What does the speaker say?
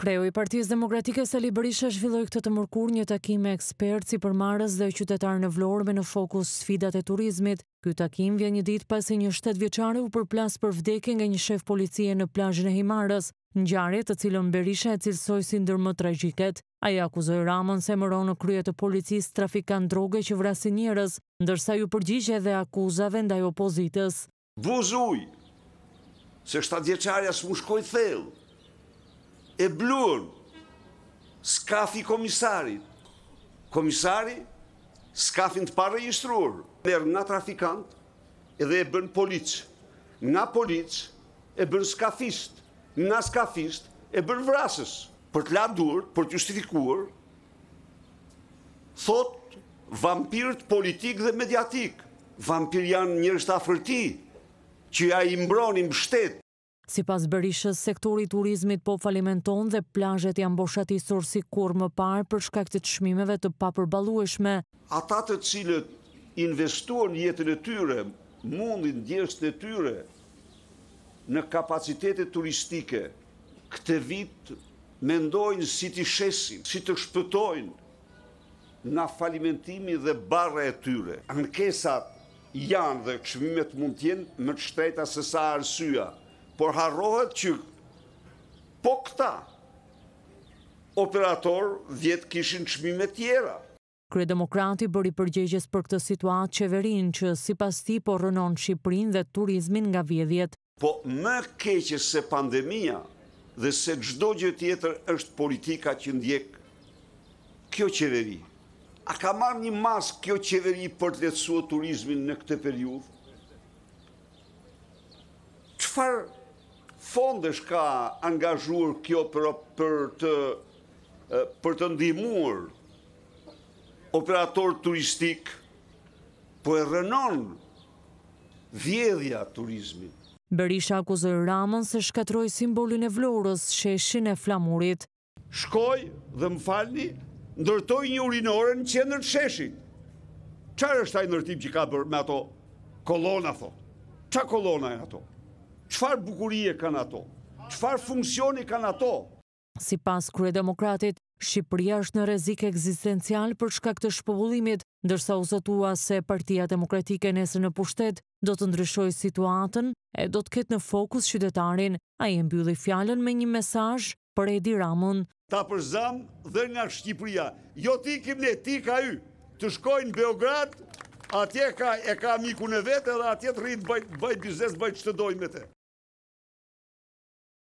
Kreu i Partisë Demokratike Sali Berisha zhvilloi këtë të mërkur një takim me ekspertë si për dhe qytetar në Vlorë me në fokus sfidat e turizmit. Ky takim vjen një ditë pasi një shtetvjeçare u përplas për vdekje nga një shef policie në plazhin e Himarës, ngjarje të cilën Berisha e cilsoi si ndër më tragjiket. Ai akuzoi Ramën se mëron në krye të policisë trafikan droge që vrasin njerëz, ndërsa ju përgjigje dhe akuzave ndaj opozitës. Vuzuj. Se shtatë vjeçarja shkoi thellë e bluën skafi komisarit. Komisari skafin të parë registruar. Merë nga trafikant edhe e bën polic. Nga polic e bën skafist. Nga skafist e bën vrasës. Për të ladur, për të justifikuar, thot vampirët politik dhe mediatik. Vampir janë njërës të afërti që ja i mbronim shtetë. Si pas bërishës, sektori turizmit po falimenton dhe plajët janë boshat i kur më parë për të shmimeve të papërbalueshme. Ata të cilët investuar një jetën e tyre, mundin djerës të tyre në kapacitetet turistike, këte vit mendojnë si të shesin, si të shpëtojnë nga falimentimi dhe barra e tyre. Ankesat janë dhe këshmimet mund tjenë më të shtrejta sësa arsyja por harrohet që po këta operator vjetë kishin qmime tjera. Kre demokrati bëri përgjegjes për këtë situatë qeverin që si pas ti po rënon Shqiprin dhe turizmin nga vjedhjet. Po më keqe se pandemija dhe se gjdo gjë tjetër është politika që ndjek kjo qeveri. A ka marrë një mas kjo qeveri për të letësua turizmin në këtë periud? Qëfar fondesh ka angazhur kjo për të ndimur operator turistik, po e rënon vjedhja turizmi. Berisha akuzër ramën se shkatroj simbolin e vlorës, sheshin e flamurit. Shkoj dhe më falni, ndërtoj një urinore në qendrë të sheshit. Qarë është taj nërtim që ka bërë me ato kolona, thot? Qa kolona e ato? qëfar bukurie kanë ato, qëfar funksioni kanë ato. Si pas kërë demokratit, Shqipëria është në rezik eksistencial për shkak të shpovullimit, dërsa u zotua se partia demokratike nese në pushtet do të ndryshoj situatën e do të ketë në fokus qytetarin, a i mbyllë i fjallën me një mesaj për Edi Ramon. Ta përzam dhe nga Shqipëria, jo ti kim ne, ti ka ju, të shkojnë Beograd, atje e ka miku në vetë edhe atje të rritë bëjt biznes, bëjt qëtë te.